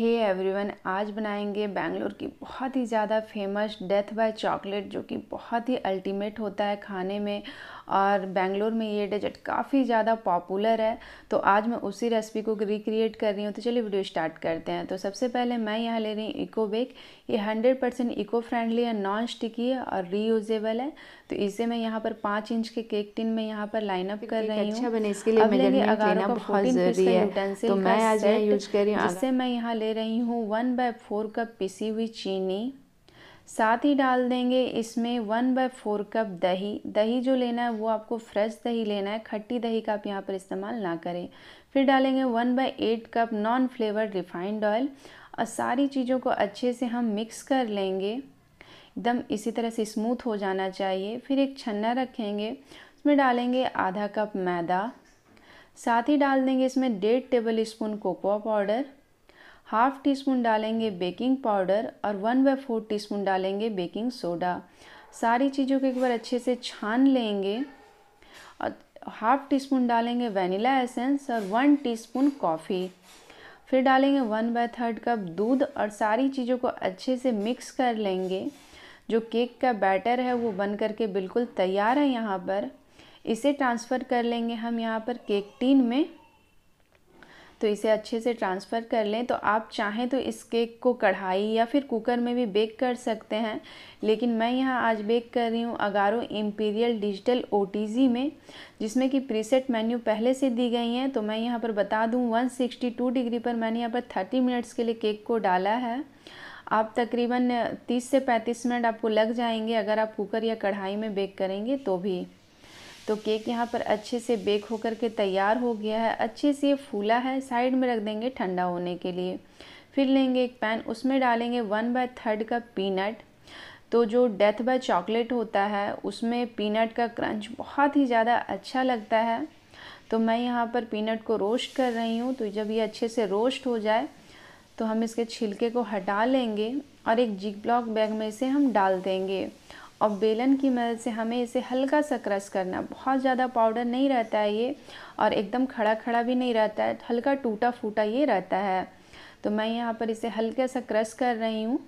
हे hey everyone आज बनाएंगे बैंगलोर की बहुत ही ज़्यादा फेमस डेथ बाय चॉकलेट जो कि बहुत ही अल्टीमेट होता है खाने में और बेंगलोर में ये डेजर्ट काफ़ी ज़्यादा पॉपुलर है तो आज मैं उसी रेसिपी को रिक्रिएट कर रही हूँ तो चलिए वीडियो स्टार्ट करते हैं तो सबसे पहले मैं यहाँ ले रही हूँ इको बेक ये हंड्रेड परसेंट इको फ्रेंडली है नॉन स्टिकी है और रीयूजेबल है तो इसे मैं यहाँ पर पाँच इंच के केक टिन में यहाँ पर लाइन अप अच्छा तो कर रही हूँ अच्छा बने इसके लिए मैं यूज़ कर रही हूँ इससे मैं यहाँ ले रही हूँ वन बाय फोर कप पिसी हुई चीनी साथ ही डाल देंगे इसमें वन बाय फोर कप दही दही जो लेना है वो आपको फ्रेश दही लेना है खट्टी दही का आप यहाँ पर इस्तेमाल ना करें फिर डालेंगे one by eight cup non flavoured refined oil और सारी चीज़ों को अच्छे से हम मिक्स कर लेंगे एकदम इसी तरह से स्मूथ हो जाना चाहिए फिर एक छन्ना रखेंगे उसमें डालेंगे आधा कप मैदा साथ ही डाल देंगे इसमें डेढ़ tablespoon cocoa powder half teaspoon डालेंगे बेकिंग पाउडर और one by four teaspoon डालेंगे बेकिंग सोडा सारी चीज़ों को एक बार अच्छे से छान लेंगे और हाफ टी स्पून डालेंगे वनीला एसेंस और वन टी स्पून कॉफ़ी फिर डालेंगे वन बाय थर्ड कप दूध और सारी चीज़ों को अच्छे से मिक्स कर लेंगे जो केक का बैटर है वो बन करके बिल्कुल तैयार है यहाँ पर इसे ट्रांसफ़र कर लेंगे हम यहाँ पर केक टीन में तो इसे अच्छे से ट्रांसफ़र कर लें तो आप चाहें तो इस केक को कढ़ाई या फिर कुकर में भी बेक कर सकते हैं लेकिन मैं यहाँ आज बेक कर रही हूँ अगारो इम्पीरियल डिजिटल ओ में जिसमें कि प्रीसेट मेन्यू पहले से दी गई हैं तो मैं यहाँ पर बता दूँ वन डिग्री पर मैंने यहाँ पर थर्टी मिनट्स के लिए केक को डाला है आप तकरीबन 30 से 35 मिनट आपको लग जाएंगे अगर आप कुकर या कढ़ाई में बेक करेंगे तो भी तो केक यहाँ पर अच्छे से बेक होकर के तैयार हो गया है अच्छे से ये फूला है साइड में रख देंगे ठंडा होने के लिए फिर लेंगे एक पैन उसमें डालेंगे one by third cup peanut तो जो डेथ बाय चॉकलेट होता है उसमें पीनट का क्रंच बहुत ही ज़्यादा अच्छा लगता है तो मैं यहाँ पर पीनट को रोस्ट कर रही हूँ तो जब ये अच्छे से रोस्ट हो जाए तो हम इसके छिलके को हटा लेंगे और एक जिग ब्लॉक बैग में इसे हम डाल देंगे और बेलन की मदद से हमें इसे हल्का सा क्रश करना बहुत ज़्यादा पाउडर नहीं रहता है ये और एकदम खड़ा खड़ा भी नहीं रहता है हल्का टूटा फूटा ये रहता है तो मैं यहाँ पर इसे हल्का सा क्रश कर रही हूँ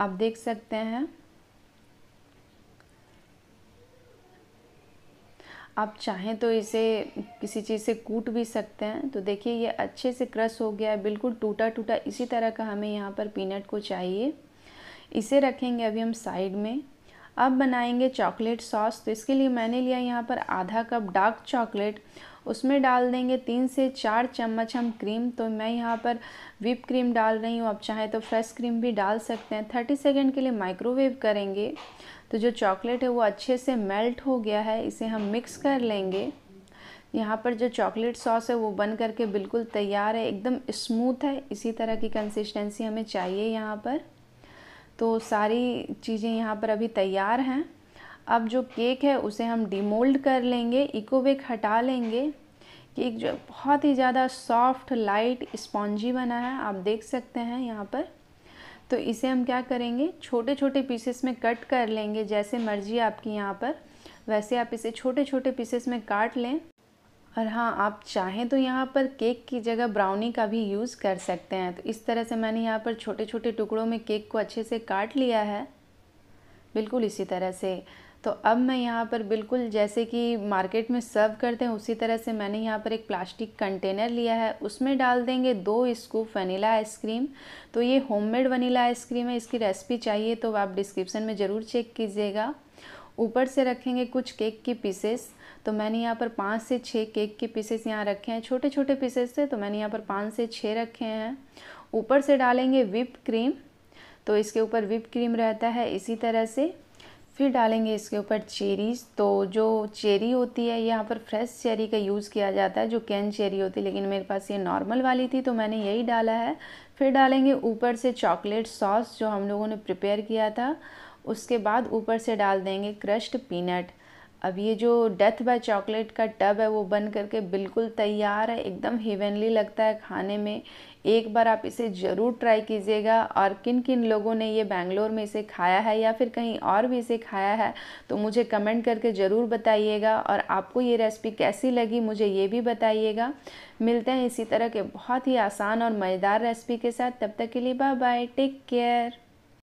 आप देख सकते हैं आप चाहें तो इसे किसी चीज़ से कूट भी सकते हैं तो देखिए ये अच्छे से क्रश हो गया है बिल्कुल टूटा टूटा इसी तरह का हमें यहाँ पर पीनट को चाहिए इसे रखेंगे अभी हम साइड में अब बनाएंगे चॉकलेट सॉस तो इसके लिए मैंने लिया यहाँ पर आधा कप डार्क चॉकलेट उसमें डाल देंगे तीन से चार चम्मच हम क्रीम तो मैं यहाँ पर विप क्रीम डाल रही हूँ आप चाहें तो फ्रेश क्रीम भी डाल सकते हैं थर्टी सेकेंड के लिए माइक्रोवेव करेंगे तो जो चॉकलेट है वो अच्छे से मेल्ट हो गया है इसे हम मिक्स कर लेंगे यहाँ पर जो चॉकलेट सॉस है वो बन करके बिल्कुल तैयार है एकदम स्मूथ है इसी तरह की कंसिस्टेंसी हमें चाहिए यहाँ पर तो सारी चीज़ें यहाँ पर अभी तैयार हैं अब जो केक है उसे हम डिमोल्ड कर लेंगे इकोवेक हटा लेंगे केक जो बहुत ही ज़्यादा सॉफ्ट लाइट स्पॉन्जी बना है आप देख सकते हैं यहाँ पर तो इसे हम क्या करेंगे छोटे छोटे पीसेस में कट कर लेंगे जैसे मर्जी आपकी यहाँ पर वैसे आप इसे छोटे छोटे पीसेस में काट लें और हाँ आप चाहें तो यहाँ पर केक की जगह ब्राउनी का भी यूज़ कर सकते हैं तो इस तरह से मैंने यहाँ पर छोटे छोटे टुकड़ों में केक को अच्छे से काट लिया है बिल्कुल इसी तरह से तो अब मैं यहाँ पर बिल्कुल जैसे कि मार्केट में सर्व करते हैं उसी तरह से मैंने यहाँ पर एक प्लास्टिक कंटेनर लिया है उसमें डाल देंगे दो स्कूप वनीला आइसक्रीम तो ये होममेड वनीला आइसक्रीम है इसकी रेसिपी चाहिए तो आप डिस्क्रिप्शन में ज़रूर चेक कीजिएगा ऊपर से रखेंगे कुछ केक की पीसेस तो मैंने यहाँ पर पाँच से छः केक के पीसेस यहाँ रखे हैं छोटे छोटे पीसेस से तो मैंने यहाँ पर पाँच से छः रखे हैं ऊपर से डालेंगे विप क्रीम तो इसके ऊपर विप क्रीम रहता है इसी तरह से फिर डालेंगे इसके ऊपर चेरीज तो जो चेरी होती है यहाँ पर फ्रेश चेरी का यूज़ किया जाता है जो कैन चेरी होती है लेकिन मेरे पास ये नॉर्मल वाली थी तो मैंने यही डाला है फिर डालेंगे ऊपर से चॉकलेट सॉस जो हम लोगों ने प्रिपेयर किया था उसके बाद ऊपर से डाल देंगे क्रश्ड पीनट अब ये जो डेथ बाय चॉकलेट का टब है वो बन करके बिल्कुल तैयार है एकदम हेवनली लगता है खाने में एक बार आप इसे ज़रूर ट्राई कीजिएगा और किन किन लोगों ने ये बैंगलोर में इसे खाया है या फिर कहीं और भी इसे खाया है तो मुझे कमेंट करके ज़रूर बताइएगा और आपको ये रेसिपी कैसी लगी मुझे ये भी बताइएगा मिलते हैं इसी तरह के बहुत ही आसान और मज़ेदार रेसिपी के साथ तब तक के लिए बाय बाय टेक केयर